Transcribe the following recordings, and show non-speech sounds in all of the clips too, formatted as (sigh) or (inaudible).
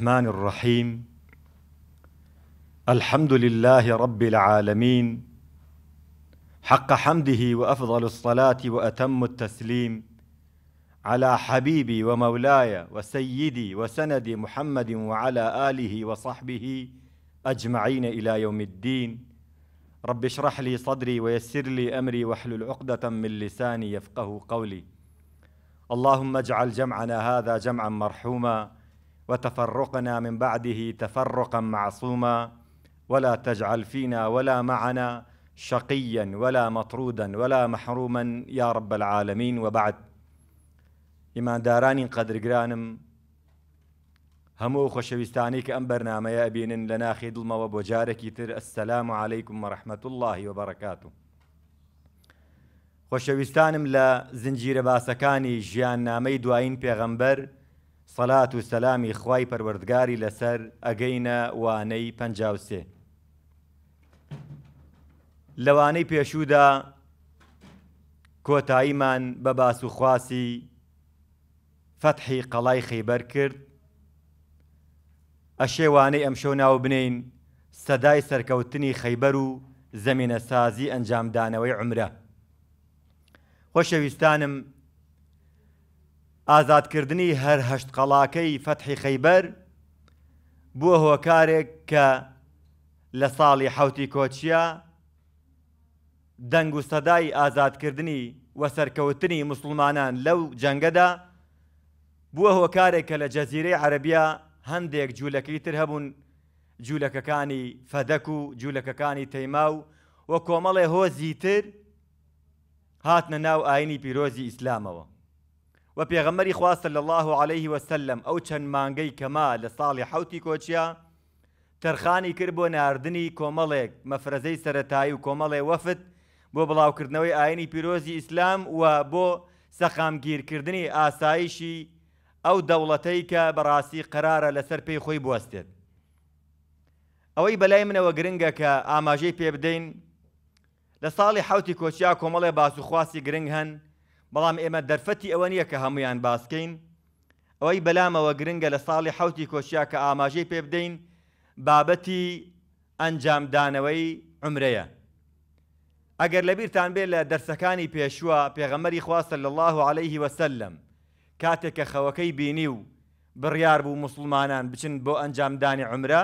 الرحمن الرحيم الحمد لله رب العالمين حق حمده وافضل الصلاه واتم التسليم على حبيبي ومولاي وسيدي وسندي محمد وعلى اله وصحبه اجمعين الى يوم الدين رب اشرح لي صدري ويسر لي امري واحلل عقده من لساني يفقه قولي اللهم اجعل جمعنا هذا جمعا مرحوما وتفرقنا من بعده تفرقا معصوما ولا تجعل فينا ولا معنا شقيا ولا مطرودا ولا محروما يا رب العالمين وبعد إما داراني قدر قرانم همو خشبستانيك أم بەرنمەیە ئەبینن لە ناخی دڵمەوە بۆ جارێکی تر ئەسسلام و عیکم مەرححمت اللهی وبڕکات و خۆشەویستانم لە زنجیرە باسەکانی ژیان نامەی سەلات و سەلامی خوای پەروەردگاری لەسەر ئەگەینە وانەی پنجاوسێ لەوانەی پێشوودا کۆتاییمان بە باس و خواسی فەتحی قەڵای خەیبەر کرد ئەشێوانەی ئەمشۆ ناو بنین سەدای سەرکەوتنی خەیبەر و زەمینە سازی ئەنجامدانەوەی عمرە خۆشەویستانم ئازادکردنی هەر هەشت قەڵاکەی فەتحی خەیبەر بووە هۆکارێک کە لە ساڵی حوتی کۆچیە دەنگ و سەدای ئازادکردنی وە سەرکەوتنی مسلمانان لەو جەنگەدا بووە هۆکارێک کە لە جەزیرەی عەربیا هەندێک جوولەکەی تر هەبوون جوولەکەکانی فەدەک و جوولەکەکانی تەیما و وە کۆمەڵێ هۆزی تر هاتنە ناو ئاینی پیرۆزی ئیسلامەوە و پێغەمەری خواستە لە الله عليه وسلم ئەو چەند مانگەی کەما لە ساڵی حوتی کۆچیا تەرخانی کرد بۆ ناردنی کۆمەڵێک مەفرەزەی سەتایی و کۆمەڵێ وەفت بۆ بڵاوکردنەوەی ئاینی پیرۆزی ئیسلام و بۆ سەخامگیرکردنی ئاسایشی ئەو دەوڵەتەی کە بەڕاستی قرارە لەسەر پێی خۆی بوەستێت. ئەوەی بەلای منەوە گرنگە کە ئاماژەی پێ بدەین لە ساڵی حوتی کۆچیا کۆمەڵێ باسوخواسی گرنگ هەن بەڵام ئێمە دەرفەتی ئەوە نییە کە هەمویان باسکەین ئەوەی بەلامەوە گرنگە لە ساڵی حوتی کۆشیا کە ئاماژەی پێ بدەین بابەتی ئەنجامدانەوەی عمرەیە ئەگەر لەبیرتان بێت لە دەرسەکانی پێشوە پێغەمەری خواستە لە الله عليه وسلم کاتێک کە خەوەکەی بینی و بڕیار بوو مسلمانان بچن بۆ ئەنجامدانی عمرە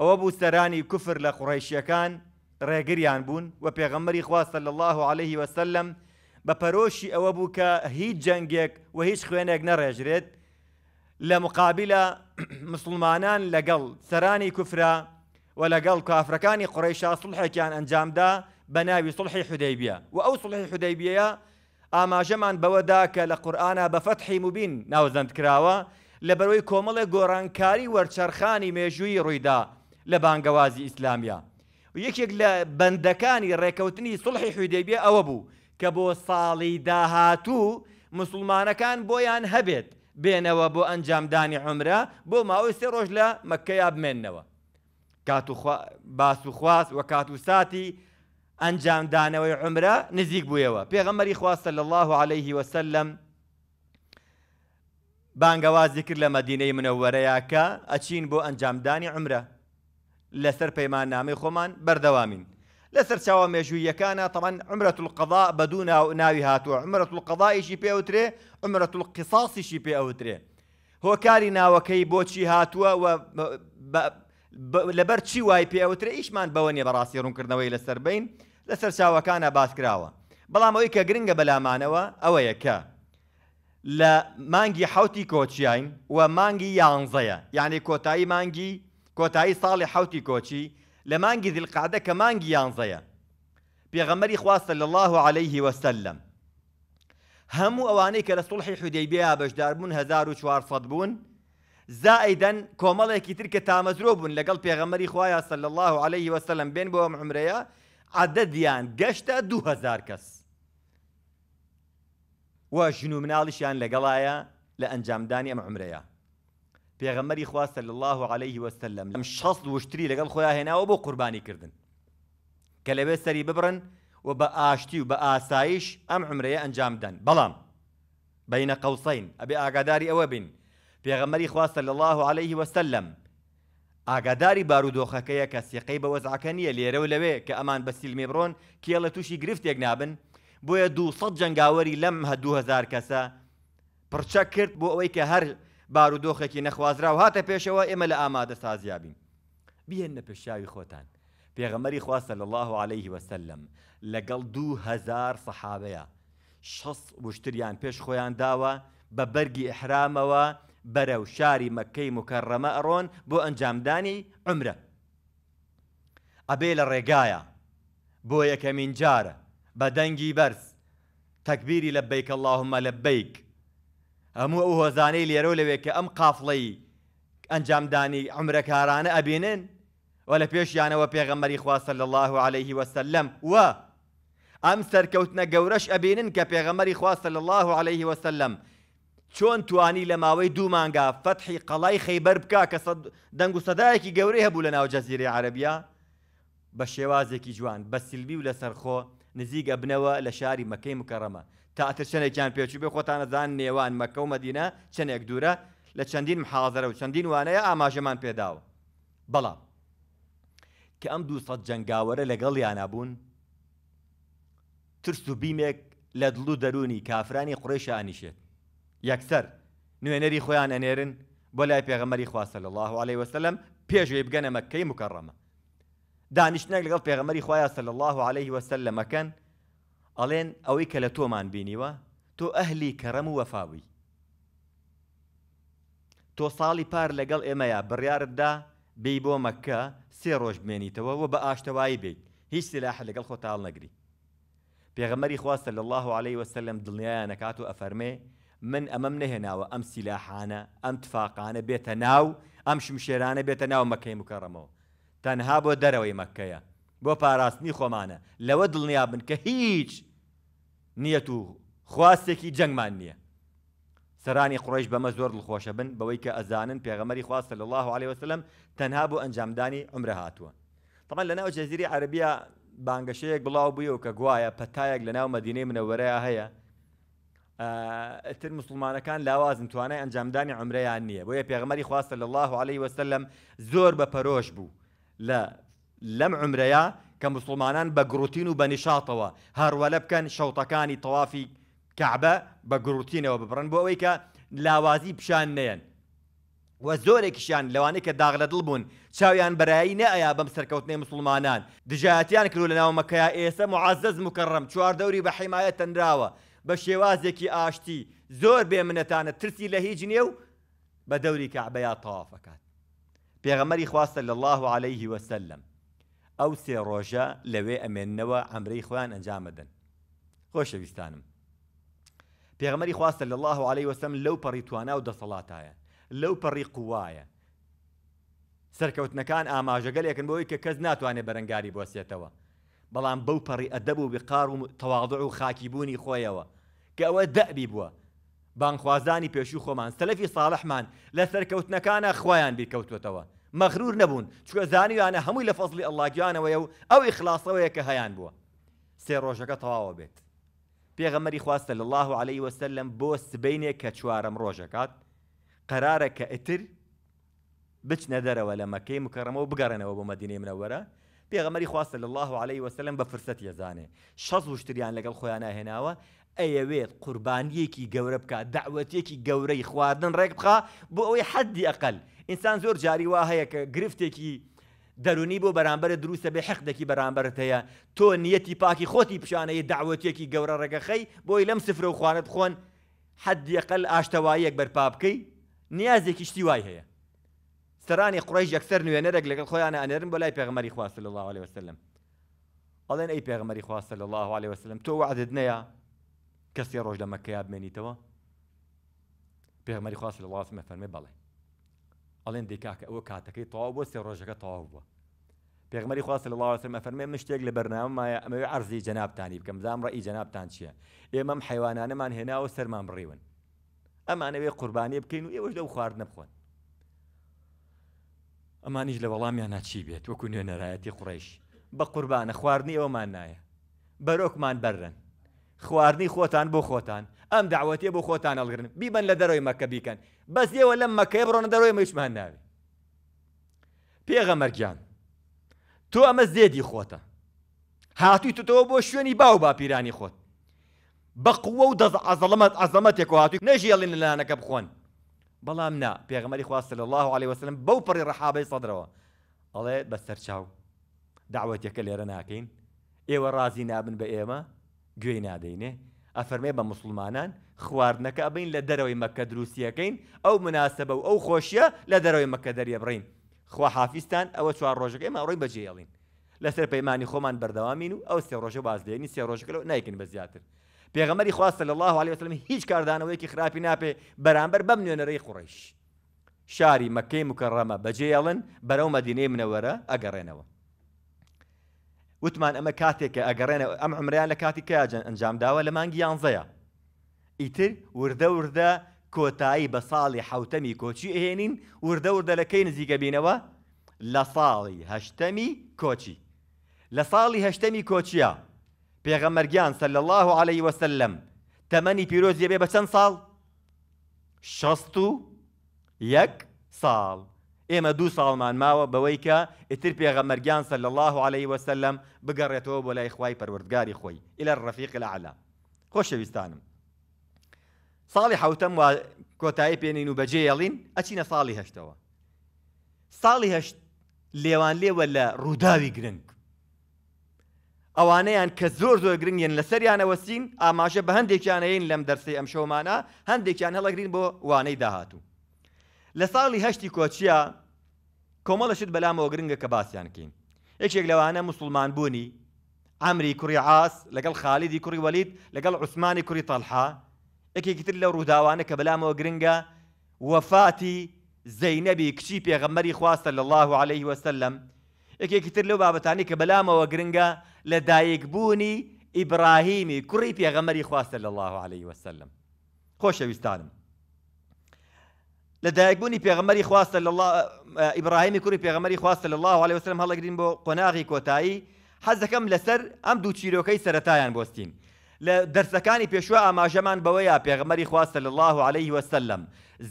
ئەوە بوو سەرانی کوفر لە قڕیشیەکان ڕێگریان بوون و پێغەمەری خواستە لە الله عليه وسلم بە پەرۆشی ئەوە بوو کە هیچ جەنگێک و هیچ خوێنێک نەڕێژرێت لە مقابلە (clears throat) مسلمانان لەگەڵ سەرانی کوفرا و لەگەڵ کافرەکانی قڕیشا سڵحێکیان ئەنجامدا بە ناوی سڵحی حودەیبیە و ئەو سڵحی حودەیبیەیە ئاماژەمان بەوەدا کە لە قورآە بە فەتحی موبین ناوزەند کراوە لە بەرەوەی کۆمەڵێ گۆڕانکاری وەرچەرخانی مێژووی ڕوویدا لە بانگەوازی ئیسلامیا و یەکێک لە بەندەکانی ڕێکەوتنی سڵحی حودەیبیە ئەوە بوو کە بۆ ساڵی داهاتوو مسلمانەکان بۆیان هەبێت بێنەوە بۆ ئەنجامدانی عمرە بۆ ماوەی سێ ڕۆژ لە مەکەیا بمێننەوە کات باس و خواست و کات و ساتی ئەنجامدانەوەی عمرە نزیک بوویەوە پێغەمەری خواستە لە الله عليه وسلم بانگەوازی کرد لە مەدینەی منەوەرەیە کە ئەچین بۆ ئەنجامدانی عمرە لەسەر پەیمان نامی خۆمان بەردەوامین لەسەر چاوە مێژوویەکانە تەمان عمرەت القضا بەدو ناوی هاتووە عمرەت القضایشی پێوترێ عمرەت القساسیشی پێ ئەوترێ هۆکاری ناوەکەی بۆچی هاتووە لەبەر چی وای پێوترێ ئیشمان بەوە نیە بەڕاستی ڕوونکردنەوەی لەسەر بین لەسەر چاوەکانە باس کراوە بەڵام ئەوی کە گرنگە بەلامانەوە ئەوەیە کە لە مانگی حوتی کۆچیین و مانگی یانزەیە یعنی کۆتایی مانگی کۆتایی ساڵی حوتی کۆچی لمانجي ذي القعدة كمانجي زيا بيغمري إخوة صلى الله عليه وسلم همو أواني كالصلح حديبية بجداربون هزار وشوار صدبون زائدا كومالا كتير كتامزروبون لقل بيغمري إخوة صلى الله عليه وسلم بين بوام عمريا عدد يان قشتا دو هزار كس وشنو من يان لقلايا لأنجام داني أم عمريا پێغەمەری خواستە لە الله عليه وسلم لەم شەست وشتری لەگەڵ خۆیان هێناوە بۆ قوربانی کردن کە لەوێ ببرن و بە ئاشتی و بە ئاسایش ئەم عمرەیە ئەنجامدەن بەڵام بینە قوسین ئەبێ ئاگاداری ئەوە بین پێغەمەری خواستە لە الله عليه وسلم ئاگاداری بارودۆخەکەیە کە سیقەی بە وەزعکە نیە لێرە و لەوێ کە ئەمان بە سیلمێ بڕۆن کێڵە تووشی گرفتێک نابن بۆیە صد جنگاوەری لم هدو هزار کەسە پرچە کرد بو اوی که هر بارودۆخێکی نەخوازرا و هاتە پێشەوە ئێمە لە ئامادە سازیابین بیێن نە پێشاوی خۆتان پێغەمەری خواستە لە الله عليه وسلم لەگەڵ دوهزار سەحابەیە شەس وشتریان پێش خۆیان داوە بە بەرگی ئەحرامەوە بەرەو شاری مەکەی مکەڕەمە ئەڕۆن بۆ ئەنجامدانی عمرە ئەبێ لە ڕێگایە بۆ یەکەمین جارە بە دەنگی بەرز تەکبیری لە بیک اللهمە لە بیک همو هەموو ئەو هۆزانەی لێرە و لەوێ کە ئەم قافڵەی ئەنجامدانی عمرەکارانە ئەبینن و لە پێشیانەوە يعني پێغەمەری خواصل الله عليه وسلم و ام ئەم سەرکەوتنە گەورەش ئەبینن کە پێغەمەری خواصل الله عليه وسلم چون توانی لما ماوەی دو مانگا فەتحی قەڵای خەیبەر بکە کە دنگو و سەدایەکی گەورەی هەبوو لە ناو جەزیری عەربیا بە شێوازێکی جوان بە سلبی و لە سەرخۆ نزیک ئەبنەوە لە شاری تا ئەتر چندێکیان پێچوو بێ خۆتانەزان نێوان مەکە و مەدینە چندێک دوورە لە چەندین حازرە و چەندین وانەیە ئاماژەمان پێداوە بەڵام کە ئەم دوسەد جنگاوەرە لەگەڵ یانابوون ترس و بیمێک لە دڵ و دەرونی کافرانی قڕێشە ئانیشێت یەکسەر نوێنەری خۆیان ئەنێرن بۆ لای پێغەمەری خواسە لە الله عليه وسلم پێشوێ بگەنە مەکەی مکەڕەمە دانیشتێک لەگەڵ پێغەمەری خوایە سەل الله عليه وسلمەکەن ئەڵێن ئەوەی کە لە تۆمان بینیوە تۆ ئەهلی کەرەم و وەفاوی تۆ ساڵی پار لەگەڵ ئێمەیە بڕیارتدا بی بۆ مەکە سێ ڕۆژ بمێنیتەوە و بە ئاشتەوایی بیت هیچ سلاح لەگەڵ خۆتاڵ نەگری پێغەمەری خواستە لە الله عليه وسلم دڵنیایە نکات و ئەفەرمێ من ئەمەم نەهێناوە ئەم سیلاحانە ئەم تفاقانە بێتە ناو ئەم شمشێرانە بێتە ناو مەکەی مکەڕەمەوە تەنها بۆ دەرەوەی مەکەیە بۆ پاراستنی خۆمانە لەوە دڵنیا بن کە هیچ نیەت و خواستێکی جەنگمان نییە سەرانی قڕیش بەمە زۆر دڵخۆشە بن بەوەی کە ئەزانن پێغەمەری خواستە لە الله عليه وسلم تەنها بۆ ئەنجامدانی عمرە هاتووە تەمان لەناو جەزیری عربیا بانگەشەیەک بڵاو بوویەوە کە گوایە پەتایەک لەناو مەدینەی منەوەرەیە هەیە ئەتر مسلمانەکان لاوازن توانای ئەنجامدانی عمرەیان نییە بۆیە پێغمەری خواستە لە الله عليه وسلم زۆر بەپەرۆش بوو لە لەم عمرەیە كمسلمان بجروتين بە گروتین و بە نیشاتەوە هەروە لە بکەن شەوتەکانی تەوافی کەعبە بە گروتینەوە ببڕن بۆ ئەوەی کە لاوازی شاويان نەیەن وە زۆرێکیشان لەوانەیە کە داغ مسلمانان دجاتيان کردو لە ناومەکەیا ئێسە معزز مكرم شوار دوري بحماية تنراوة بشيوازكي آشتي زور زۆر ترسي ترسی لە هیچ نیە و بە دەوری کەعبەیە الله عليه وسلم ئەو سێ ڕۆژە لەوێ ئەمێننەوە ئەمرەی خۆیان ئەنجامەدەن خۆشەویستانم پێغمەری خواستە لە الله عليه وسم لەو پەڕی توانە و دەسەڵاتایە لەو پەڕی قوواە سەرکەوتنەکان ئاماژەگەلێکن بۆی کە کەس ناتوانێت بەرەنگاری بۆسێتەوە بەڵام بەو پەڕی ئەدەب و بقار و تەواضع و خاکیبوونی خۆیەوە کە ئەوە دەبی بووە بانخوازانی پێشوو خۆمان سەلەفی ساڵحمان لە سەرکەوتنەکانە خۆیان بیرکەوتوێتەوە مەغرور نەبوون چکە زانیوانە هەمووی لە فەزلی ئەللاگیانەوەیە و ئەوی خلاصەوەیە کە هەیان بووە سێ ڕۆژەکە تەواوە بێت پێغەمەری خواستە لە الله عليه وسلم بۆ سبینێک کە چوارم ڕۆژەکات قرارە کە ئتر بچنە دەرەوە لە مەکەی مکەڕەمە و بگەڕێنەوە بۆ مەدینێ منەوەرە پێغەمەری خواستە لە الله عليه وسلم بە فرسەت یەزانێ شەز وشتریان لەگەڵ خۆیان ناهێناوە ئەیەوێت قوربانیەکی گەورە بکە دعوەتێکی گەورەی خواردن ڕێک بخە بۆ ئەوەی حەدی ئەقل ئینسان زۆر جاری وا هەیە کە گرفتێکی دەرونی بۆ بەرامبەر دروستە بێ حەقدەکی بەرامبەرت هەیە تۆ نیەتی پاکی خۆتی پیشانەیە داوەتێکی گەورە ڕێگەخەی بۆی لەم سفرە و خوارد خۆن حەدیقل ئاشتەواییەک بەرپا بکەی نیازێکی شتی وای هەیە سەرانی قڕیش یەکسەر نوێنەرێک لەگەڵ خۆیانە ئەنێرم بۆ لای پێغمەری خواست لە الله عليه وسلم ئەڵێن ئەی پێغمەری خواست لە الله عليه وسلم تۆ عدد نەیە کەسی ڕۆژ لە مەکەیا بمێنیتەوە پێغمەری خواست لە الله مەفەرمێ بەڵێ ئەڵێن دیکاکە ئەوە کاتەکەی تەواو بۆ سێ ڕۆژەکە تەواو بووە پێغمەری خواست لە لاوەسەمە فەرمێ من شتێک لە بەرنامەمایە ئەمەوێ ئەرزی جەنابتانی بکەم زام ڕئی جەنابتان چییە ئێمەم حیوانانەمان هێناوە سەرمان بڕیون ئەمانەوێ قوربانی بکەین و ئێوەش لەو خوارد نەبخۆن ئەمانیش لە وەڵامیان ناچی بێت وەکو نوێنەرایەتی قڕیش بە قوربانە خواردنی ئەوەمان نایە بەرۆکمان بەرن خواردنی خۆتان بۆ خۆتان ئەم داوەتیە بۆ خۆتان ئەڵگرن بیبەن لە دەرەوەی مەکە بیکەن بەس ئێوە لەم مەکەی بڕۆنە دەرەوەی مەیشمان ناوی پێغەمەرگیان تۆ ئەمە زێدی خۆتە هاتووی تۆەوە بۆ شوێنی باو باپیرانی خۆت بەقوە و دەز ئازەڵمت ئازەمەتێک هاتووی نەژیێڵین لەلانەکە بخۆن بەڵام نا پێغمەری خواست لە الله عليه وسلم بەو پڕی ڕحابەی سەدرەوە ئەڵێ بەسەر چاو داوەتەکە لێرە ناکەین ئێوە ڕازی نابن بە ئێمە گوێی نادەینێ ئەفەرمێ بە مسلمانان خواردنەکە ئەبین لە دەرەوەی مەکە دروستیەکەین ئەو مناسبە و ئەو خۆشیە لە دەرەوەی مەکە دەریە بڕین خوا حافستان ئەوە چوار ڕۆژەکەی ماڕۆی بەجێڵین لەسەر پەیمانی خۆمان بەردەوامین و ئەو سێ ڕۆژە بازدێنی سێ ڕۆژەکەەوە نیکن بە زیاتر پێغەمەری خواستە لە الله عليه وسلم هیچ کاردانەوەیکی خراپی ناپێ بەرامبەر بەم نوێنەرەی قوڕیش شاری مەکەی مکەڕەمە بەجێڵن بەرەو مەدینەی منەوەرە ئەگەڕێنەوە وتمان اما كاتيك اقرينا ام عمريان لكاتيك يا انجام داوا لما انجيان ضيا ايتر وردا وردا كوتاي بصالي حوتمي كوتشي اهينين وردا وردا لكين زيكا بينوا لصالي هشتمي كوتشي لصالي هشتمي كوتشيا بيغمر جان صلى الله عليه وسلم تمني بيروز يبي بسن صال شستو يك صال ئێمە دوو ساڵمان ماوە بەوەی کە ئتر پێغەمەرگیان سەر لە الله عليه وسلم بگەڕێتەوە بۆ لای خی پەروەردگاری خۆی ئلە ڕەفیق لە علا خۆشەویستانم ساڵی حوتەم کۆتایی پێێنین و بەجێڵین ئەچینە ساڵی هەشتەوە ساڵی هەشت لێوان لێوە لە ڕووداوی گرنگ ئەوانەیان کە زۆر زۆر گرنگیان لەسەریانەوەسین ئاماژە بە هەندێکیانەین لەم دەرسی ئەم شەمانە هەندێکیان هەڵەگرین بۆ وانەی داهاتوو لسالی لە ساڵی هەشتی کۆچیە کۆمەڵەشت بەلامەوە کباس یعنی کین بکەین یەکێک لەوانە مسلمان بونی بوونی ئەمری کوڕی عاس لەگەڵ خالیدی کوڕی وەلید لەگەڵ عوسمانی کوڕی تەلحا یەکێکتر لە ڕووداوانە کە بەلامەوە گرنگە وەفاتی زەینەبی کچی پێغەمەری خواستە لە الله سلم یکی یەکێکتر لو بابەتانی کە بەلامەوە گرنگە لە بونی ئیبراهیمی کوڕی پێغەمەری خواستە لە الله عليه وسلم خۆشەویستانم لە دایکبوونی پێغمەری خواستە ئیبراهیمی کوری پێغمەری خواستە لە الله عليه وسلم هەڵەگرین بۆ قۆناغی کۆتایی حەز دەکەم لەسەر ئەم دوو چیرۆکەی سەتایان بستین لە دەرسەکانی پێشوە ئاماژەمان بەوەیە پێغمەری خواستە لە الله عليه وسلم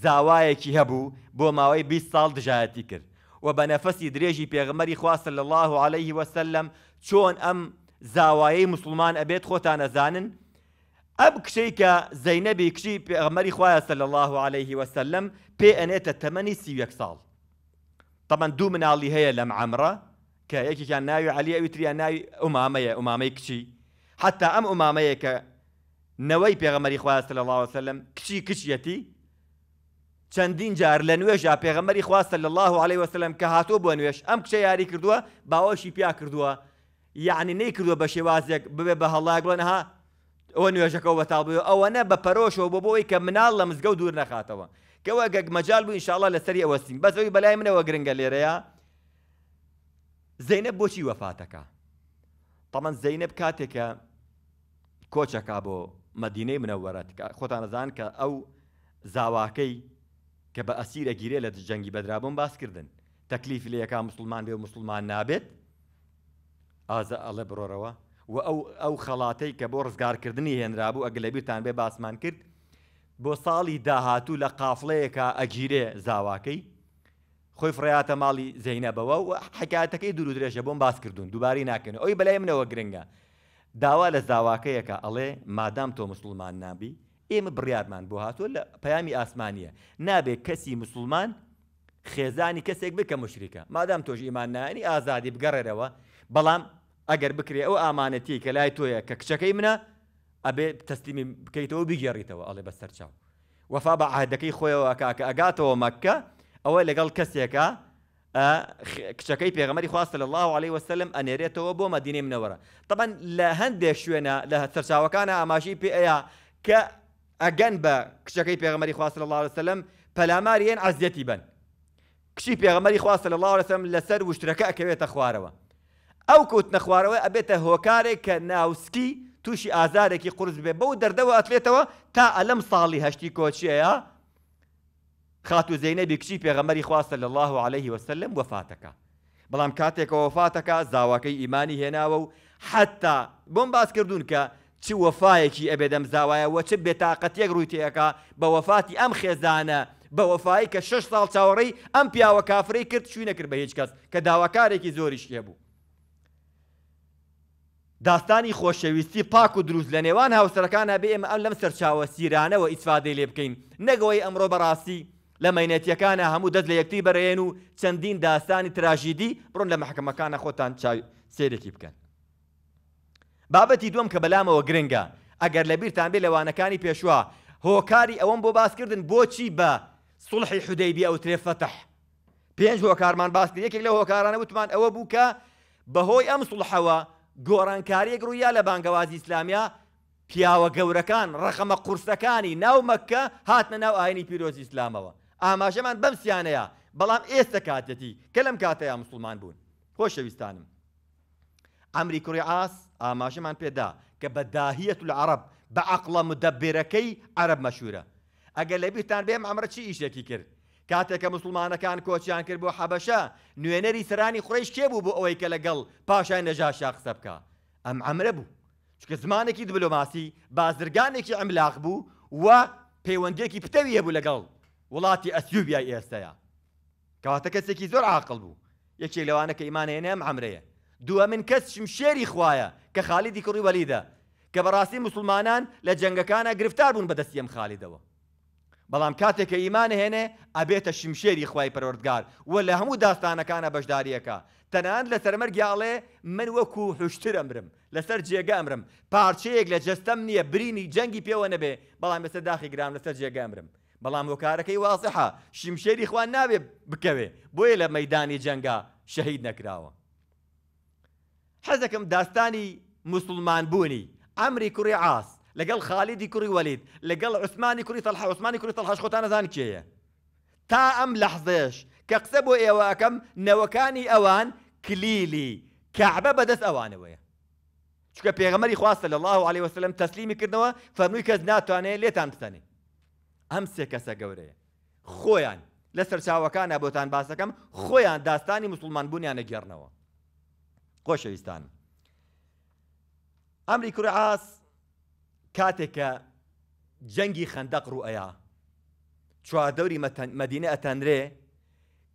زاوایەکی هەبوو بۆ ماوەی 20 ساڵ دژایەتی کرد و بە نەفەسی درێژی پێغمەری خواستە لە الله عليه وسلم چۆن ئەم زاوایەی مسلمان ئەبێت خۆتان ئەزانن ئەب کچەی کە زەینەبی کچی پێغەمەری خوایە سەل الله عليه وسلم پێ ئەنێتە تەمەنی سیوەک ساڵ تەمەەن دوو مناڵی هەیە لەم ئەمرە کە یەکێکیان ناوی علی ئەوتریان ناوی ئومامەیە ئومامەی کچی حتا ئەم ئومامەیە کە نەوەی پێغەمەری خوایە سەل الله وسلم کچی کچیەتی چەندین جار لە نوێژە پێغەمەری خواستە لە الله عليه وسلم کە هاتۆ بۆ نوێش ئەم کچە یاری کردووە باوەشی پیا کردووە یعنی نەی کردووە بە شێوازێک ببێ بە هەڵاگڵەنها ئەوە نوێژەکەەوە بەتابێ ئەوەنە بە پەرۆشەوە بۆ بۆی کە مناڵ لە مزگە و دوور نەخاتەوە کەەوە گەک مەجال بوو ئینشاءڵە لەسەری ئەوەستین بەزەوەی بەلای منەوە گرنگە لێرەیە زەینە بۆچی وەفاتەکە تەمەەن زەینە کاتێکە کۆچەکە بۆ مەدینەی منەوەرەت خۆتان نەزان کە ئەو زاواکەی کە بە ئەسیرە گیرێ لە جەنگی بەدرابوون باسکردن تەکلیف لە یەکە مسلمان بێ و مسلمان نابێت ئازە ئەڵێ بڕۆرەوە و ئەو ئەو خەڵاتەی کە بۆ ڕزگارکردنی هێنرابوو ئەگەلەبیرتان بێ باسمان کرد بۆ ساڵی داهاتوو لە قافڵەیەکە ئەگیرێ زاواکەی خۆی فڕاتە ماڵی زینەبەوە و حکاتەکەی دوور درێژە بۆم باسکردون دووباری ناکەن ئەوی بەلای منەوە گرنگە داوا لە زاواکەیەکە ئەڵێ مادام تۆ مسلمان نابی ئێمە بڕارمان بۆ هاتووە لە پەیامی ئاسمانیە نابێت کەسی مسلمان خێزانی کەسێک بکە مشریکە مادام تۆژ ئیمان نانی ئازادی بگەڕێرەوە بەڵام اگر بکری او ئەگەر بکرێ ئەو ئامانەتی کە لای تۆیە کە کچەکەی منە ئەبێ تەستیمی بکەیتەوە بگەڕیتەوە ئەڵێ بەسەر چاو وەفا بە عادەکەی خۆیەوە کاکە ئەگاتەوە مەکە ئەوە لەگەڵ کەسێکە کچەکەی پێغمەری خواستە لە الله علیه و عليه وسلم ئەنێرێتەوە بۆ مەدینێ منەوەرە طبعا لە هەندێک شوێنە لە سەرچاوەکانە اماشی پێ ئەیە کە ئەگەن بە کچەکەی پێغمەری خواستە لە الله سلم پەلاماریەن عزتی بن کچی پێغمەری خواستە لە الله وسلم لەسەر وشترەکە ئەکەوێتە خوارەوە ئەو کەوت نەخوارەوە ئەبێتە هۆکارێک کە ناوسکی تووشی ئازارێکی قرس بێ بەو دەردەوە ئەتلێتەوە تا ئەلم ساڵی هەشتی کۆچیەیە خات و زینەبی کچی پێغەمەری خواستە لە الله عليه وسلم وەفاتەکە بەڵام کاتێکەوە وەفاتەکە زاواکەی ئیمانی هێناوە و حتا بۆم باس کردوون کە چ وەفایەکی ئەبێدەم زاوایەوە چ بێتاقەتەک ڕوویتەکە بە وەفاتی ئەم خێزانە بە وەفای کە شش ساڵ چاوەڕی ئەم پیاوە کافرەی کرد شوینە کرد بە هیچ کەس کە داواکارێکی زۆریش لێ بوو داستانی خۆشەویستی پاک و دروست لە نێوان هاوسەرەکانە بێ ئێمە ئەم لەم سەرچاوە سیرانەوە ئیسفادەی لێ بکەین نەگەوەی ئەمڕۆ بەڕاستی لە مەینەتیەکانە هەموو دەست لە یەکتی بەڕێن و چەندین داستانی تراژیدی بڕۆن لە مححکمەکانە خۆتان سێرەی بکەن. بابەتی دوم کە بەلامەوە گرنگە ئەگەر لە بیرتان بێ لەوانەکانی پێشوە هۆکاری ئەوەم بۆ باسکردن بۆچی بە سڵحی حودەیبی ئەو ترێفتەح پێنج هۆکارمان باسکرد یەکێک لە هۆکارانە وتمان ئەوە بوو کە بەهۆی ئەم سڵحەوە گۆڕانکاریەک ڕوویا لە بانگەوازی ئیسلامیا پیاوە گەورەکان ڕقەمە قورسەکانی ناو مەکە هاتنە ناو ئاینی پیرۆزی ئیسلامەوە ئاماژەمان بەمسیانەیە بەڵام ئێستا کاتەتی کە لەم کاتەیە مسلمان بوون خۆشەویستانم ئەمری کوڕی ئاس ئاماژەمان پێدا کە بە داهیەت لە عرب بە عقلە مدەبێرەکەی عرب مەشورە ئەگەر لەبیتان بێم ئەمرە چی ئیشێکی کرد کاتێککە مسلمانەکان کۆچیان کرد بۆ حەبەشە نوێنەری سرانی خوڕیش کێ بوو بۆ ئەوەی کە لەگەڵ پاشای نەژاشا قسە بکە ئەم ئەمرە بوو چکە زمانێکی دیبلۆماسی بازرگانێکی ئەملاق بوو و پەیوەندێکی پتەویە بوو لەگەڵ وڵاتی ئەسیوبیای ئێستەیە کەواتە کەسێکی زۆر عاقل بوو یەکێک لەوانە کە ئیمانێنەم ئەمرەیە دووە من کەس شمشێری خوایە کە خالیدی کوڕی وەلیدە کە بەڕاستی مسلمانان لە جەنگەکانە گرفتار بوون بەدەستیم خالیدەوە بەڵام کاتێک کە ئیمانە هێنێ ئەبێتە شمشێری خی پەرۆردگار وە لە هەموو داستانەکانە بەشداریەکە تەنان لە سەرمەرگیاڵێ من وەکو هوشتر ئەمرم لەسەر جێگامرم پارچەیەک لە جەستەم نییە برینی جەنگی پێوە نەبێ بەڵام لەسەر داخی گرام لەسەر جێگامرم بەڵام وەکارەکەی وازەحا شمشێری خوان نابێ بکەوێ بۆیە لە مەدانی جەنگا شەهید نەکراوە حەزەکەم داستانی مسلمان بوونی ئەمری کوڕی عاس لەگەڵ خالیدی کوڕی وەلید لەگەڵ عوسمانی کوری تەلح عوسمانی کوری تەلحش خۆتان نزان کێیە تا ئەم لەحزێش کە قسە بۆ ئێوە ئەەکەم نەوەکانی ئەوان کلیلی کەعبە بەدەست ئەوانەوەیە چکە پێغەمەری خواستە لە الله عليه وسلم تەسلیمی کردنەوە فەرمووی کەس ناتوانێت لێتان بتەنێ ئەم سێ کەسە گەورەیە خۆیان لە سەرچاوەکانە بۆتان باسەکەم خۆیان داستانی مسلمان بوونیان نەگەێڕنەوە خۆشەویستان ئەمری کوڕعاس کاتێککە جەنگی خندەق ڕوئەیە چوادەوری مدینە ئەتەنرێ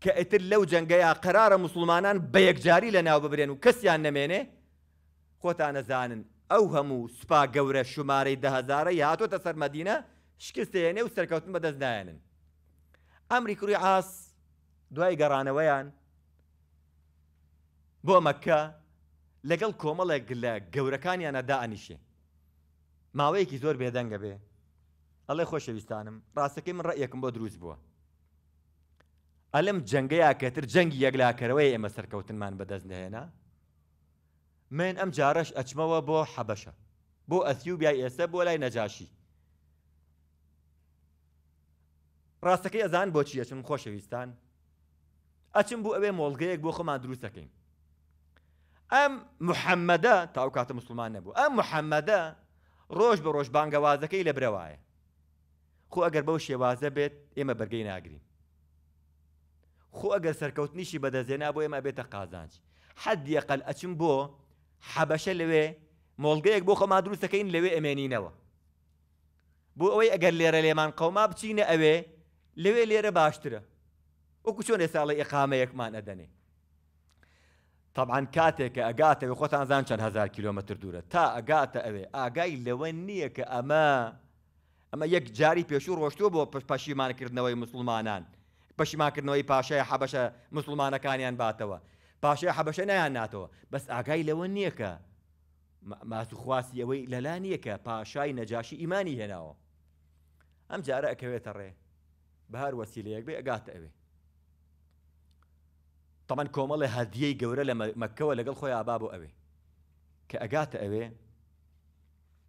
کە ئیتر لەو جەنگەیە قرارە مسلمانان بە یەکجاری لە ناو ببرێن و کەسیان نەمێنێ خۆتان نەزانن ئەو هەموو سوپا گەورە شمارەی دههزارە هاتۆتە سەر مدینە شکستێنێ و سەرکەوتن بەدەست نایەنن ئەمری کوری ئاس دوای گەڕانەوەیان بۆ مەکە لەگەڵ کۆمەڵێک لە گەورەکانیانە دائنیشێ ماوەیەکی زۆر بێدەنگە بێ ئەڵێ خۆشەویستانم ڕاستەکەی من ڕەیەکم بۆ دروست بووە ئەلم جەنگەیە کەتر جەنگی یەکلاکەرەوەی ئێمە سەرکەوتنمان بەدەست دەهێنا من ئەم جارەش ئەچمەوە بۆ حەبەشە بۆ ئەسیوبیای ئێستا بۆ لای نەجاشی ڕاستەکەی ئەزان بۆچی ئەچم خۆشەویستان ئەچم بوو ئەوێ مۆڵگەیەک بۆ خۆمان دروستەکەین ئەم محەممەدە تاو کاتە مسلمان نەبوو ئەم محەممەدە ڕۆژ بە ڕۆژ بانگەوازەکەی لە برەوایە خۆ ئەگەر بەو شێوازە بێت ئێمە بەرگەی ناگرین خۆ ئەگەر سەرکەوتنیشی بەدەزێنا بۆ ئێمە بێتە قازانچ حەدیەقل ئەچم بۆ حەبەشە لەوێ مۆڵگەیەک بۆ خۆما دروستەکەین لەوێ ئەمێنینەوە بۆ ئەوەی ئەگەر لێرە لێمان قەوما بچینە ئەوێ لەوێ لێرە باشترە وەکو چۆن ئێساڵی ئەقامەیەکمان ئەدەنێ طبعاان کاتێککە ئەگاتەوە خۆتان زان چەند هزار کیلومتر دوورە تا ئەگاتە ئەوێ ئاگای لەوە نییە کە ئەمە ئەمە یەک جاری پێشوو ڕۆشتووە بۆ پەشیمانکردنەوەی مسلمانان پەشیمانکردنەوەی پاشای حەبەشە مسلمانەکانیان باتەوە پاشای حەبەشە نیان ناتەوە بەس ئاگای لەوە نییە کە ماسوخواستی ئەوەی لەلا نییە کە پاشای نەجاشی ئیمانی هێناوە ئەم جارە ئەکەوێتە ڕێ بە هەر وەسیلەیەک بێ ئەگاتە ئەوێ تەمان کۆمەڵی هەدیەی گەورە لە مەکەوە لەگەڵ خۆی ئابا بۆ ئەوێ کە ئەگاتە ئەوێ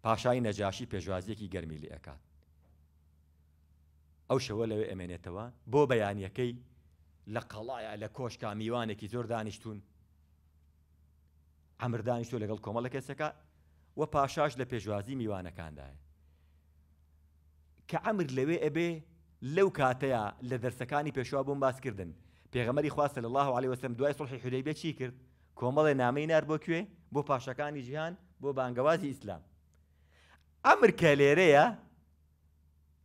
پاشای نەجاشی پێشوازیەکی گەرمی لێ ئەکات ئەو شەوە لەوێ ئەمێنێتەوە بۆ بەیانیەکەی لە قەڵایە لە کۆشکا میوانێکی زۆر دانیشتون ئەمر دانیشتو لەگەڵ کۆمەڵە کەسەکە وە پاشاش لە پێشوازی میوانەکاندایە کە ئەمر لەوێ ئەبێ لەو کاتەیە لە دەرسەکانی پێشوا بۆم باسکردن پێغەمەری خواستە لە الله عليه وسلم دوای سڵحی حودەیبێ چی کرد کۆمەڵی نامەی نار بۆ کوێ بۆ پاشەکانی جیهان بۆ بانگەوازی ئیسلام ئەمر کە لێرەیە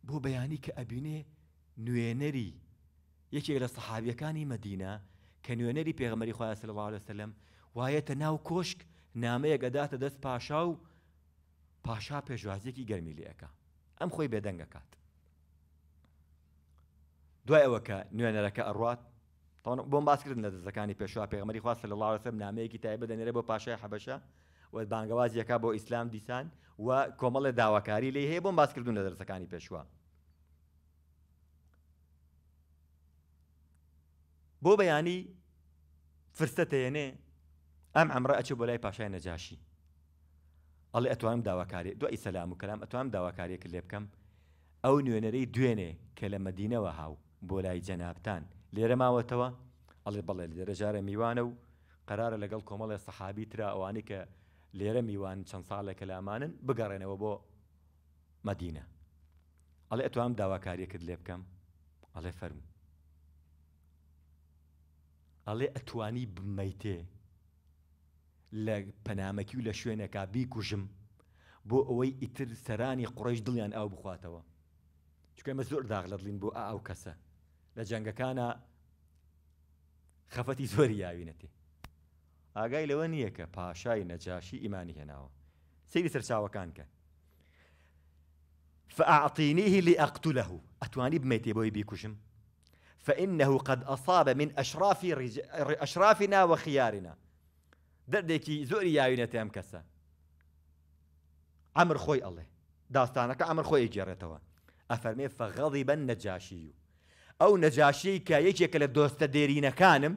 بۆ بەیانی کە ئەبینێ نوێنەری یەکێک لە سەحابیەکانی مەدینە کە نوێنەری پێغمەری خخوای سل الله عليه وسلم وایەتە ناو کۆشک نامەیە گەداتە دەست پاشا و پاشا پێشوازیەکی گەرمی لەکە ئەم خۆی بێدەنگەکات دوای ئەوە کە نوێنەرەکە ئەڕات بۆم باسکردن لە دەستەکانی پێشوا پێغمەری خواست لە لاوەسم نامەیەکی تایبە دەنێرە بۆ پاشای حەبەشە و بانگەوازیەکە بۆ ئیسلام دیسان و کۆمەڵە داواکاری لێ هەیە بۆم باسکردون لە دەرسەکانی پێشوە. بۆ بەیانی فرستەتێنێ ئەم ئەمڕە ئەچ بۆ لای پاشای نەجاشی. ئەڵێ ئەتوانم داواکاری دو ئیسلام و کەلام ئەتوانم داواکاریەکە لێ بکەم ئەو نوێنەرەی دوێنێ کە لە مەدینەوە هاو بۆ لای جەنابان لێرە ماوەتەوە ئەڵێ بڵێ لێرە ژارە میوانە و قرارە لەگەڵ کۆمەڵی سەحابی تررا ئەوانی کە لێرە میوان چەند ساڵێکە لامانن بگەڕێنەوە بۆ مدینە ئەڵێ ئەتوام داواکاریەکرد لێ بکەم ئەڵێ فەرمو ئەڵێ ئەتوانی بمەیتێ لە پەنامەکی و لە شوێنەکە بیکوژم بۆ ئەوەی ئیتر سەرانی قڕۆژ دڵیان ئاو بخواتەوە چکە مە زۆر داغ لە دڵین بۆ ئاو کەسە لە جەنگەکانە خەفەتی زۆری یاوینەتی ئاگای لەوە نییە کە پاشای نەجاشی ئیمانی هێناوە سری سەرچاوەکان کە فأعطينيه لأقتله أتواني بميتي بوي بيكوشم فإنه قد أصاب من أشراف رج... أشرافنا وخيارنا دردكي زوري يا ئەم کەسە ئەمر خۆی ئەڵێ داستانەکە ئەمر خۆی گێڕێتەوە ئەفەرمێ فەغەڵی بەن نەجاشی ئەو نەجاشەی کە یەکێکە لە دۆستە دێرینەکانم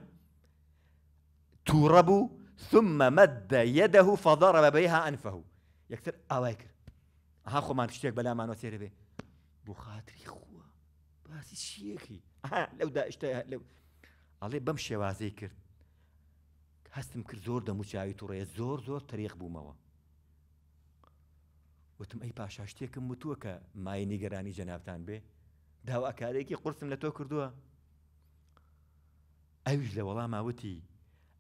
تووڕە بوو ثمە مەدە یەدەه و فەدەڕە بەبەیها ئەنفەه یەکتر ئاوای کرد ئەها خۆمان شتێک بەلامانەوە تێرە بێ بۆ خااتری خووە باسی چیەکی لەو ئەڵێ بەم شێوازەی کرد هەستم کرد زۆر دەموچاوی تووڕێ زۆر زۆر تریق بوومەوە وتم ئەی پاشا شتێکم وتووە کە مای نیگەرانی جەنابان بێ داواکارێکی قرسم لتو تۆ کردووە والله ما وتي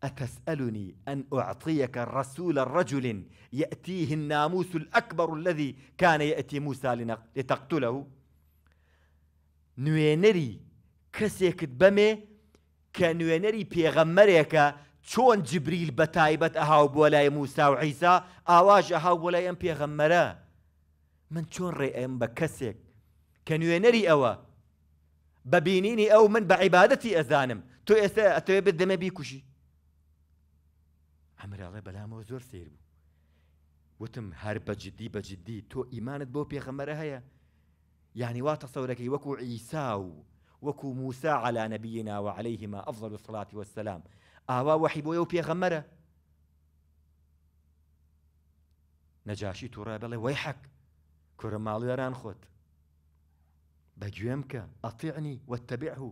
أتسألني أن أعطيك الرسول الرجل يأتيه الناموس الأكبر الذي كان يأتي موسى لتقتله نوينري کەسێکت بمي كنوينري نوێنەری پێغەممەرێکە چۆن جبریل بە تایبەت ئەهاو بۆ لای موسا و عیسا ئاواژە هاو بۆ من شون ڕێ بكسيك کە نوێنەری ئەوە بەبینینی ئەو من بعبادتي عیباەتی تو تۆ أتوي بالدم بيكوشي دەمە الله بلا موزور زۆر وتم هرب جدي بجدي تو إيمانت بو پێخەمەرە هەیە یعنی يعني واتە سەورەکەی وەکو وكو و وەکو موسا على نبينا وعليهما أفضل الصلاة والسلام ئاوا وحی يو ئەو پێغەمەرە نەجاشی تووڕە بڵێ وەی حەک کوڕە ماڵیێران بەگوێ بکە ئەتیعنی وەتەبیعه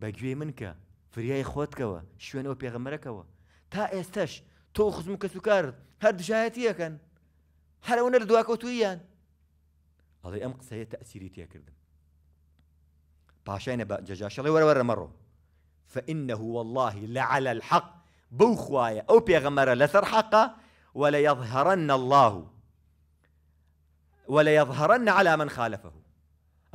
بەگوێ منکە فریای خۆتکەوە شوێنەوە پێغەمەرەکەوە تا ئێستش تۆ خزم كان سوکارت هەر دژایەتیەکەن هەرەوە هذا دواکەوتوییان ئەڵێ ئەم قسەیە تەسیری تێکردم پاشایە بە ورا ورا مرو فإنه والله لعلى الحق بوخوايا أو بيغمر لثر حقا ولا يظهرن الله ولا يظهرن على من خالفه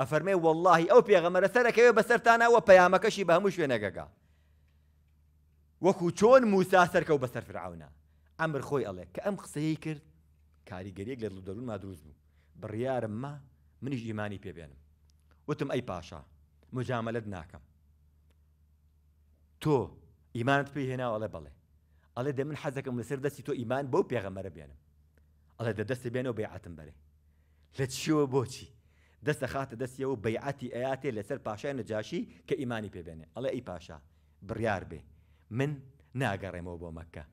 ئەفەرمێ واللهی ئەو پێغەمەرە سەرەکەوێ بەسەرتانەوە پەیامەکەشی بە هەموو شوێنەگەگە وين چۆن وكوتون موسى سرك فرعونە ئەمر خۆی ئەڵێ کە ئەم قسەی کرد کاریگەریەک لە دەرون ما دروست بوو بڕیارم ما منیش ئیمانی پێبێنم وتم اي باشا مجاملت ناکەم تۆ ئیمانت پێی هێناوە ئەڵێ بەڵێ ئەڵێ دە من سر دستي تو ايمان ئیمان بۆ پێغەمەرە بێنم ئەڵێ دە دەستی بێنەوە بێعاتم بەرێ لە دست خاطر دستی او بیعتی آیاتی لسر پاشای نەجاشی کە ئیمانی پێبێنێ الله ای پاشا بریار بی من ناگەڕێمەوە بۆ مەکە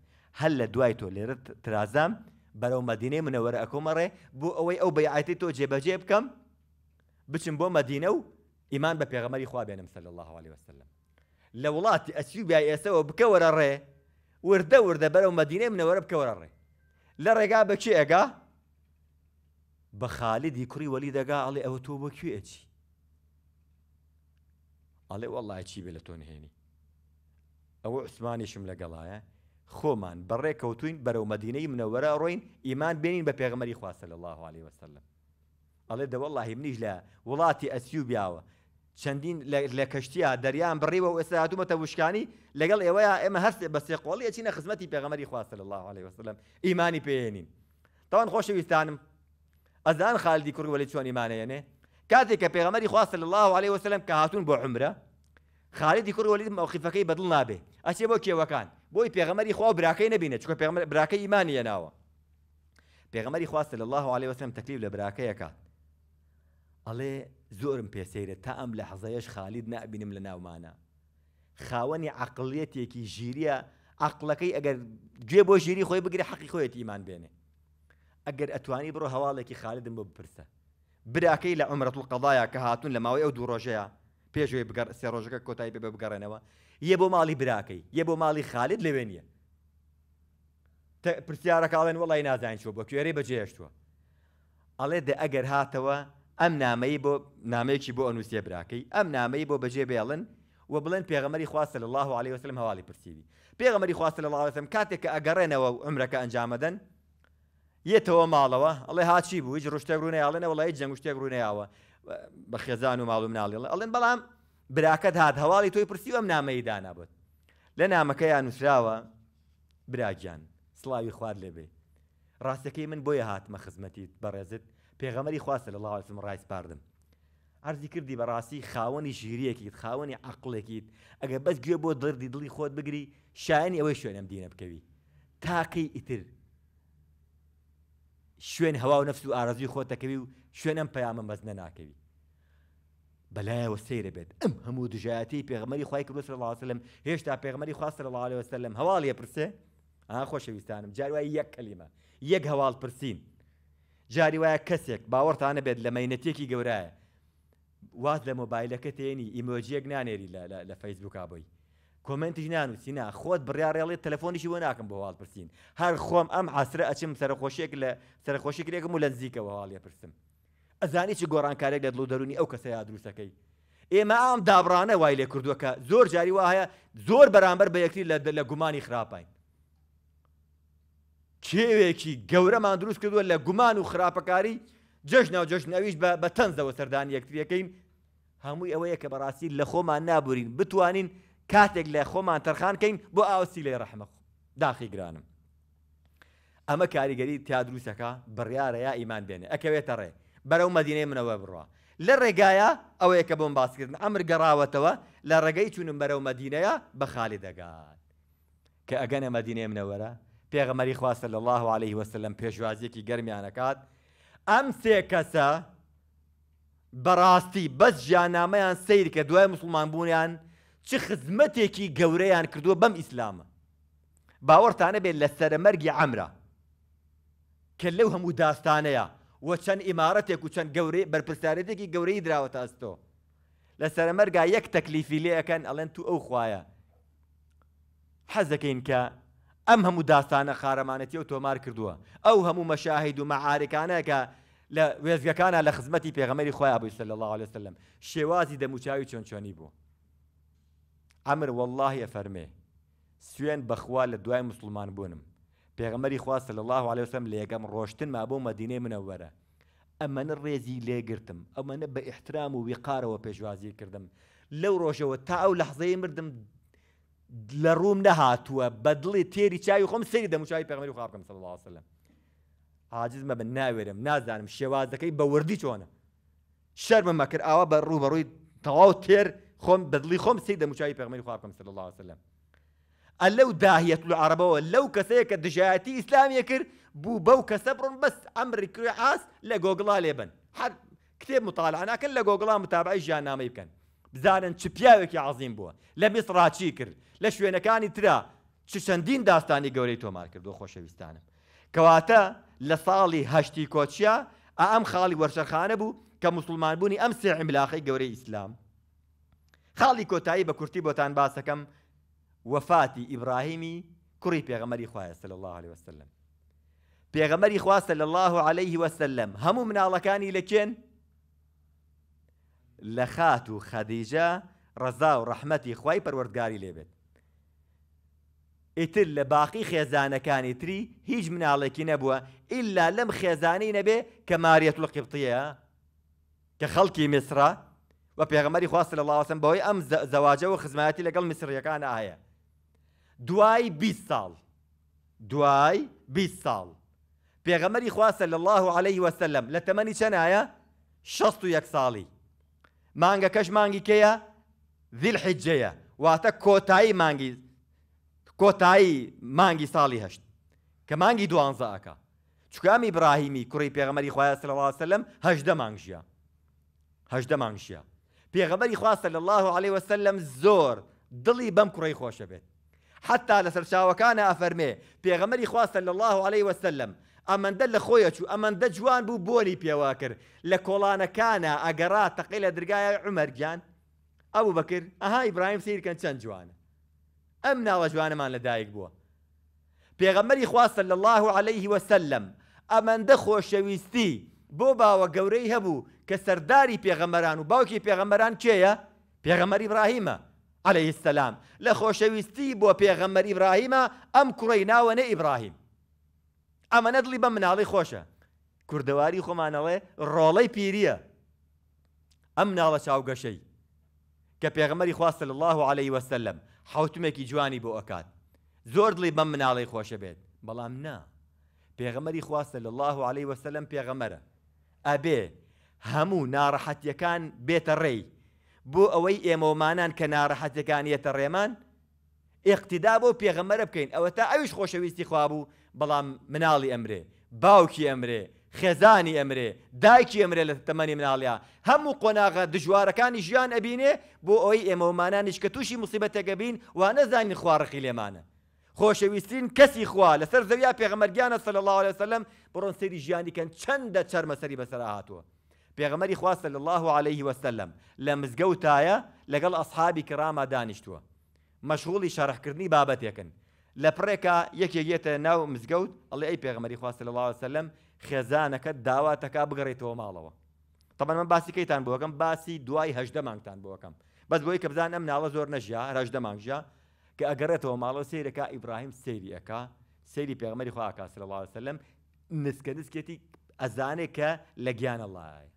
هەل لە دوای تۆ لێرە ترازام بەرەو مەدینەی اکومره بو اوی او بیعتی تو جیب جیب کم بچن بۆ مەدینە او ایمان به پیغمبری خوا بینم سەل الله عليه وسلم لە وڵاتی ئەچوی بیا ئێسەوە بکەوەرە ڕێ وردە وردە بەرەو مەدینەی منەوەرە بکەوەرە ڕێ لە ڕێگا بەچی ئەگا بە خالیدی کوڕی وەلی دەگا ئەڵێ ئەوە تۆ بۆ کوێ ئەچی ئەڵێ وەڵای چی بێ لە تۆ نهێنی ئەوە عوسمانیشم لەگەڵایە خۆمان بەڕێکەوتوین بەرەو مدینەی منەوەرە ڕۆین ئیمان بینین بە پێغمەری خواستە لە الله عليه وسلم ئەڵێ دەوەڵی منیش لە وڵاتی ئەسیوبیاوە چەندین لە کەشتیا دەریان بڕیوە و ئێستا هاتومەتە وشکانی لەگەڵ ئێوەیە ئێمە هەست بە سێقۆڵی ئەچینە خزمەتی پێغمەری خواستە لە الله عليه وسلم ئیمانی پێێنین تاوان خۆشەویستانم ئەزان خالدی کوڕ وەلی چۆن ایمانەیەنێ کاتێک کە پێغەمەری خواستە الله عليه وسلم کە هاتون بۆ عمرە خالدی کوڕ وەلی مەوقیفەکەی بەدڵ نابێ ئەچێ بۆ کێوەکان بۆی پێغەمەری خوا براکەی نبینە چکە براکەی ایمانیە ناوە پێغەمەری خواستە الله عليه وسلم تەکلیف لە براکەیەکە ئەڵێ زۆرم پێسەیرە تا ئەم لە حەزەیەش خالید نابینم لە ناومانە خاوەنی عقلەتێکی ژیریە عقلەکەی ئەگەر گوێ بۆ ژیری خۆی بگرێ حەقی خۆیەتی ایمان بێنێ ئەگەر ئەتوانی بڕۆ هەواڵێکی خالدم بۆ بپرسە براکەی لە ئەمرەت و قەدایە کە هاتون لە ماوەی ئەو دوو ڕۆژەیە پێشوی بگەڕ سێ ڕۆژەکە کۆتایی پێ بگەڕێنەوە یە بۆ ماڵی براکەی یە بۆ ماڵی خالد لەوێ نیە پرسیارەکڵێن وڵی نازانین چوە بۆ کوێرە بەجێشتووە ئەڵێ دە ئەگەر هاتەوە ئەم نامەی بۆ نامەیەکی بۆ ئەنووسێ براکەی ئەم نامەی بۆ بەجێ بێڵن و بڵێن پێغەمەری خواستە لە الله عليه وسلم هەواڵی پرسیوی پێغەمەری خواستە لە لاڵەسم کاتێک کە ئەگەڕێنەوە و ئەمرەکە ئەنجامەدەن یەتەوە ماڵەوە ئەڵێ هاچی بوو هیچ ڕشتێک ڕوونیاڵێنە وڵی جەنگ شتێک ڕوونیاوە بە خێزان و ماڵ و مناڵیڵ ئەڵێن بەڵام براکەت هات هەواڵی تۆی پرسی ئەم نامەی دانابێت لە نامەکەیان نووسراوە براجان سڵاوی خوارد لێبێ ڕاستەکەی من بۆیە هاتمە خزمەتیت بەڕێزت پێغەمەری خواستە لە لەڵاوسم ڕایس پاردم ئەرزی کردی بەڕاستی خاوەنی ژیرەکیت خاوەنی عقلێکیت ئەگە بەس گوێ بۆ دڵدی دڵی خۆت بگری شایانی ئەوەی شوێنم دینە بکەوی تاقی ئیتر شوێن هەوا و نفس و ئارزوی خۆتەکەوی و شوێنم پەیامە مەزنە ناکەوی بەلایەوە سەیرە بێت ئەم هەموو دژایەتی پێغمەری خی کرد لەڵاسلم هێشتا پێغمەری خواست لەڵالی وسلم هەواڵ پرسێ ئا خۆشەویستانم جاروایی یەک کەلیمە یەک هەواڵ پرسین جاری وایە کەسێک باوەڕتانە بێت لە مەینەتێکی گەورایە واز لە مۆبایلەکە تێنی ئیمۆجیەک نانێری لە فەیسبووک بووی کمنتیش نانووسی نا خۆت بڕیاڕێڵێت تەلفۆنیشی بۆ ناکەم بۆ هاڵ پرسین هەر خۆم ئەم عسرە ئەچم سەرخۆشێک لە سەرخۆشیێکم و لە نزیکەوە هاڵێ پرسم ئەزانی چی گۆڕانکارێک لە دڵ دەرونی ئەو کەسە یادرووسەکەی ئێمە ئام دابرانە وای لێ کردووەکە زۆر جاری وایە زۆر بەرامبەر بە یەکتی لە گومانی خراپین کێوێکی گەورەمان دروست کردووە لە گومان و خراپەکاری جەژنەوە جەژنەویش بە تەنزەوە سەردانی یەکتریەکەین هەمووی ئەوەیە کە بەڕاستی لە خۆمان نابورین بتوانین کاتێک لە خۆمان تەرخانکەین بۆ ئاوسی لێ ڕەحمە داخی گرانم ئەمە کاریگەری تیادرووسەکە بڕیاە یا ئیمان بێنێ ئەکەوێتە ڕێ بەرەو مەدینەی منەوە بڕە لە ڕێگایە ئەوەیە کە بۆم باسکردن ئەمر گەڕاوەتەوە لە ڕێگەی چونم بەرەو مەدینەیە بە خالی دەگات کە ئەگەنە مەدینێ منەوەرە پێغەمەری خواستە لە الله عليه وسلم پێشوازیەکی گەرمیانەکات ئەم سێ کەسە بەڕاستی بەس ژیانامەیان سیر کە دوای مسلمان بوونیان چ خزمەتێکی گەورەیان کردووە بەم ئیسلامە باوەڕتانە بێت لە سەرەمەرگی ئەمرا کە لەو هەموو داستانەیە وە چەند ئیمارەتێک و چەند گەورەی بەرپرسارەتێکی گەورەی دراوەتە ئەستۆ لە سەرەمەرگا یەک تەکلیفی لێەکەن ئەڵێن تو ئەو خوایە حەزەکەین کە ئەم هەموو داستانە خارەمانەتی و تۆمار کردووە ئەو هەموو مەشاهید و مەعارەکانەکە لە وێزگەکانە لە خزمەتی پێغەمەری خۆیان بووی سەل الله عليه وسلم شێوازی دەموچاوی چۆن چۆنی بوو ئەمر والله فەرمێ سوێن بەخوا لە دوای مسلمان بوونم پێغمەری خواست لە الله عليهوسم لێگەم ڕۆشتن ما بۆ مەدینەی منەوەرە ئەمەنە ڕێزی لێگرتم ئەمەنە بە ئیحترام و ویقارەوە پێشوازی کردم لەو ڕۆژەوە تا ئەو لەحزەی مردم لە ڕوم نەهاتووە بەدڵی تێری چاوی خۆم سری دەموچوی پێغمەری خواکەم سڵ وسلم عاجز مەبن ناوێرم نازانم شێوازەکەی بە وردی چۆنە شەرمە مەکرد ئاوا بە ڕوو بەڕووی تەواو تێر خم بدلي خم سی دەموچایی پەغمەی خواکەم صلى الله وسلم اللو داهية لە و لەو کەسەیە کە دژایەتی ئیسلامیە کرد بوو بس کەسە بڕۆن بەس ليبن حد ئاس لە گۆگڵا لێبن هەر کتێب مطالعەناکەن لە گۆگڵا متابعی ژیانامەی بکەن بزانن چ پیاوێکی عظیم بووە لە میسڕاچی کرد لە شوێنەکانی ترا چ چەندین داستانی گەورەی تۆمار کردو خۆشەویستانم کەواتە لە ساڵی أم خالي ئەم خاڵی كمسلمان بوني أم مسلمان بوونی ئەم إسلام خالی کۆتایی بە کورتی بۆتان باس دەکەم وەفاتی ئیبراهیمی کوڕی پێغەمەری خوایە سل الله عليه وسلم پێغەمەری خواستە لە الله عليه وسلم هەموو مناڵەکانی لەکێن لە خات و خەدیجە ڕەزا و ڕەحمەتی خوای پەروەردگاری لێبێت ئیتر لە باقی خێزانەکانی تری هیچ مناڵێکی نەبووە ئللا لەم خێزانەی نەبێ کە ماریەت لە قبتەیە کە خەڵکی میسرە و پیغمبری خواست لە لاوەسم بەوەی ام زەواجە و لگل لەگەڵ میسریەکان ئاە دوای 20 سال دوای 20 ساڵ پێغەمەری خواستە لە الله عليه وسلم لە تەمەنی چەنایە 61 ساڵی مانگەکەش مانگی کەیە زیل و واتە کوتای مانگی کوتای مانگی سالی هشت که مانگی دوانزەکە چکامی براهیمی الله علیه و سلم هەشدە مانگشیا هەشدە مانگشیا پێغەبەری خواستە لە الله عليه وسلم زۆر دڵی بەم کوڕی خۆشە بێت حتا لە سەرچاوەکانە ئەفەرمێ پێغەمەری خواستە لە الله عليه وسلم ئەمەندە لە خۆیە چوو ئەمەندە جوان بوو بۆنی پێوا کرد لە کۆڵانەکانە ئەگەڕا تەقی لە دررگایە عمەرگیان ئەو بکرد ئەها ئیبراهیم سیرکەن چەند جوانە ئەم ناوە جوانەمان لەدایک بووە پێغەمەری خواستە لە الله عليه وسلم ئەمەندە خۆشەویستی بۆ باوە گەورەی هەبوو کە سەرداری پێغەمەران و باوکی پێغەمەران کێیە پێغەمەری براهیمە عليه السلام لە خۆشەویستی بۆ پێغەمەری ئبراهیمە ئەم کوڕی ناوەنە ئیبراهیم ئەمە نەدڵی بە مناڵی خۆشە کوردەواری خۆمانەوەی ڕۆڵەی پیریە ئەم ناڵە چاوگەشەی کە پێغەمەری خواستە الله عليه وسلم حوتمێکی جوانی بۆ ئەکات زۆر دڵی بەم مناڵی خۆشە بێت بەڵام نا پێغەمەری خواستە لە الله عليه وسلم پێغەمەرە ئەبێ هەموو ناڕەحەتیەکان بێتە ڕێی بۆ ئەوەی ئێمەمانان کە ناڕەحەتەکانیەتە ڕێمان ئیقتیدا بۆ پێغەمەرە بکەین ئەوە تا ئەویش خۆشەویستی خوابوو بەڵام مناڵی ئەمرێ باوکی ئەمرێ خێزانی ئەمرێ دایکی ئەمرێ لە تەمەنی مناڵیا هەموو قۆناغا دژوارەکانی ژیان ئەبینێ بۆ ئەوی ئێمەمانانیش کە تووشی مسیبەتەگەبین و نەزانین خوارەقی لێمانە خۆشەویستترین کەسی خوا لەسەر زەویا پێغەمەرگیانە سەر الله عليه وسلم بڕۆن سەری ژیانی کەن چەندە چەرمەسەری بەسەر هاتووە پێغەمەری خواستە لە الله عليه وسلم لە مزگەوتایە لەگەڵ ئەسحابی کراما دانیشتووە مەشغوڵی شەرحکردنی بابەتێکن لە پڕێکە یەکێگێتە ناو مزگەوت ئەڵێ ئەی پێغمەری خواستە لە الله وسلم خێزانەکەت داوا تەکا بگەڕێتەوە ماڵەوە تەبەن من باسی کەیتان بۆەکەم باسی دوای هەشدە مانگتان بۆەکەم بەس بۆی کە بزان ئەم ناڵە زۆر نەژیا هەشدە مانگژە کە ئەگەڕێتەوە ماڵە سیرەکە ئیبراهیم سێری ئەکا سەیری پێغمەری خواکاس لە الله وسلم نسکە نسکێتی ئەزانێک کە لە گیانە لای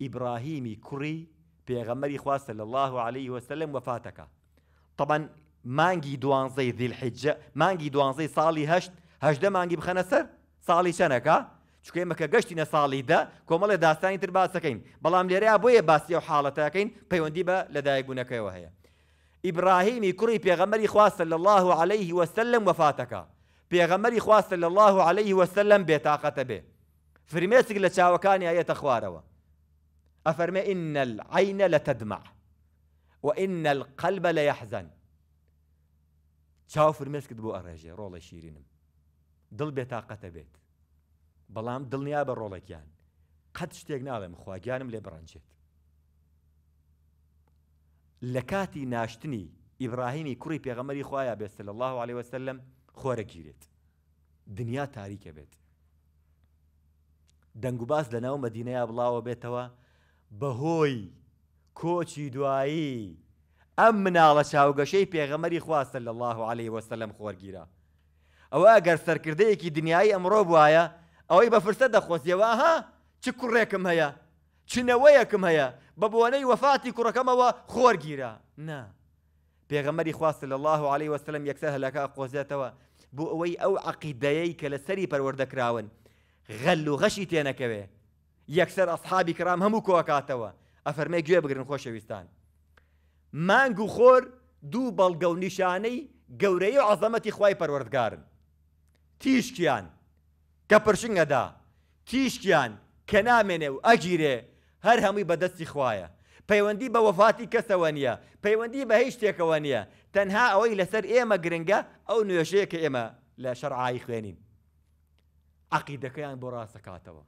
ئیبراهیمی كري پێغەمەری خواستە لە الله عليه وسلم وفاتك طبعا ذي مانگی دوانزەی دیلحجە مانگی دوانزەی ساڵی هەشت هەشدە مانگی بخەنە سەر ساڵی چەنەکە چکەی مەکە گەشتینە ساڵیدا کۆمەڵە داستانی تر باسەکەین بەڵام لێرەیە بۆیە باسی و حاڵەتەکەین پەیوەندی بە لەدایکبوونەکەیەوە هەیە ئیبراهیمی کوڕی پێغەمەری خواستە لە الله عليه وسلم وفاتەکە پێغەمەری خواستە لە الله عليه وسلم بێتاقەتە بێ فرمێسک لە چاوەکانی ئەەتە خوارەوە أفرمي إن العين لتدمع وإن القلب ليحزن چاو فرمێش کرد بۆ ئەڕێژێ ڕۆڵی شیرینم دڵ بێت تااقەتە بێت بەڵام دڵنیا بە ڕۆڵێکیان قەت شتێک ناڵێم خواگیانم لێ بڕەنجێت لە کاتی ناشتنی ئیبراهیمی کوڕی پێغەمەری خویە بێت لە الله عليه وسلم خۆرەگیرێت دنیا تاریکە بێت دەنگ و باس لە ناو مەدینەیە بڵاوە بێتەوە بەهۆی کۆچی دوایی ئەم مناڵە چاوگەشەی پێغەمەری خواستە لە الله عليه وسلم خۆرگیرە ئەوە ئەگەر سەرکردەیەکی دنیای ئەمڕۆ بواە ئەوەی بە فرسە دەخۆزیەوەها چ کوڕێکم هەیە چنەوەیەکم هەیە بە بۆنەی وەفاتی کوڕەکەمەوە خۆرگیرە نا پێغەمەری خواستە لە الله عليه وسلم یەکسە هەلەکە قۆزێتەوە بۆ ئەوەی ئەو عقیدەیەی کە لە سەری پەروەردەکراون غەل و غەشی تێنەکەوێ یەکسەر ئەسحابی کرام هەموو کۆکاتەوە ئەفەرمەی گوێ بگرن خۆشەویستان مانگ و خۆر دوو بەڵگە و نیشانەی گەورەی و عەزەمەتی خوای پەروەردگارن تیشکیان کە پرشنگەدا تیشکیان کە نامێنێ و ئەگیرێ هەر هەمووی بەدەستی خوایە پەیوەندی بە وەفاتی کەسەوە نییە پەیوەندی بە هیچ شتێکەوە نییە تەنها ئەوەی لەسەر ئێمە گرنگە ئەو نوێژەیە کە ئێمە لە شەرعایی خوێنین عقیدەکەیان بۆ ڕاستەکاتەوە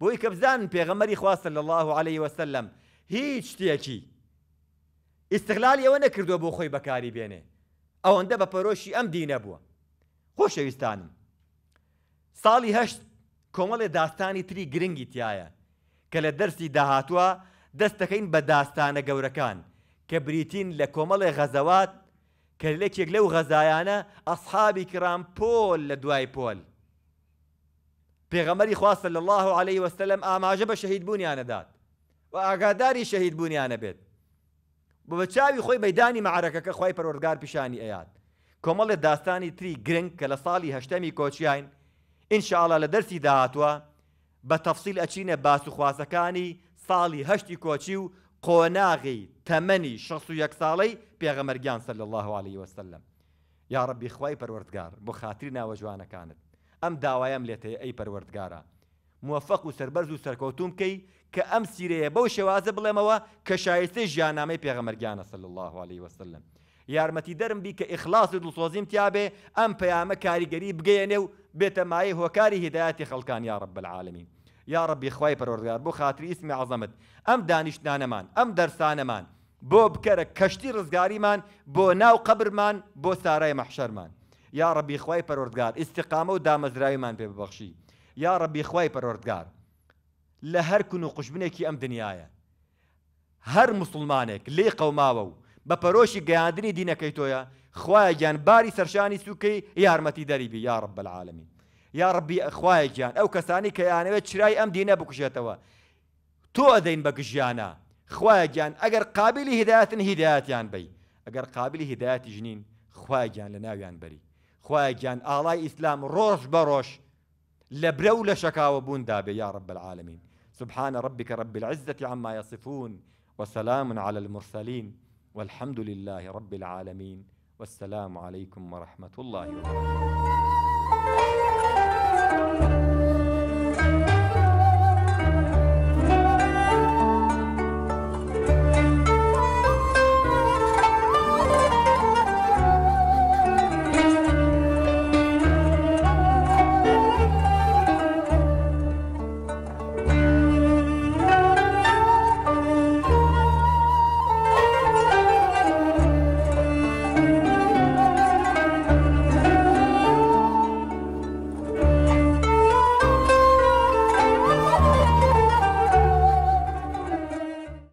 بۆی کە بزانن پێغەمەری خواستە لە الله عليه وسلم هیچ شتێکی ئیسقلال ئەوە نەکردووە بۆ خۆی بەکاری بێنێ ئەوەندە بە پەرۆشی ئەم دینە بووە خۆشەویستانم ساڵی هەشت کۆمەڵێ داستانی تری گرنگی تایە کە لە دەرسی داهاتوە دەستەکەین بە داستانە گەورەکان کە بریتین لە کۆمەڵێ غەزەوات کە لەکێک لەو غەزایانە ئەسحابی کرام پۆل لە دوای پۆل پێغەمەری خواستە لە الله عليه وسلم ئاماژە بە شەهید بوونیانەدات و ئاگاداری شەهید بوونیانە بێت بە چاوی خۆی بەدانی معرەکەکە خی پەرۆرگار پیشانی ئەیات کۆمەڵێ داستانی تری گرنگ کە لە ساڵی هەشتەمی کۆچیان ئینشاءڵە لە دەرسی داهاتوە بە تەفسیل ئەچینە باسوخوازەکانی ساڵی هەشتی کۆچی و قۆناغی تەمەنی 16 ساڵەی پێغەمەرگیان سەر لە الله عليه وسلم یا ڕبی خی پەروەردگار بۆ خاتری ناوە جوانەکانت ئەم داوایم لێتێ ئەی پەروەردگارە موفق و سربەرز و سەرکەوتوم کەی کە ئەم سیرەیە بەو شێوازە بڵێمەوە کە شایستەی ژیانامەی پێغەمەرگیانە سل الله عليه وسلم یارمەتی دەرم بی کە ئیخلاص و دڵسۆزیم تیاابێ ئەم پەیامە کاریگەری بگەێنێ و بێتە مای هۆکاری هدایەتی خەڵکان یا رب العالمین یا ربی خوای پەروەردگار بۆ خاتری ئیسمی عزەمت ئەم دانیشتانەمان ئەم دەرسانەمان بۆ بکەرە کەشتی ڕزگاریمان بۆ ناو قبرمان بۆ سارای مەحشەرمان یا ڕەبی خی پەرۆردگار ئیسیقامە و دامەزراویمان پێ ببەخشی یا ڕەبی خی پەرۆردگار لە هەر کون و قوشبنێکی ئەم دنیاە هەر مسلمانێک لێ قەوماوە و بە پەرۆشی گەیاندنی دینەکەی تۆیە خوایە گیانباری سەرشانی سوکەی یارمەتی دەریبی یا ڕب العالمین یا ڕبی خوایە گیان ئەو کەسانی کە یانەوێت چرای ئەم دینە بکوشێتەوە تۆ ئەدەین بە گژیانە خوایە گیان ئەگەر قابلی هدایەتن هیدایەتیان بی ئەگەر قابلی هدایەتی ژنین خوایە گیان لە ناویان بەری خی گیان إسلام روش بروش لبرول ڕۆژ لە برە و رب العالمين سبحان ربك رب العزة عما يصفون وسلام على المرسلين والحمد لله رب العالمين والسلام عليكم ورحمة الله وبركاته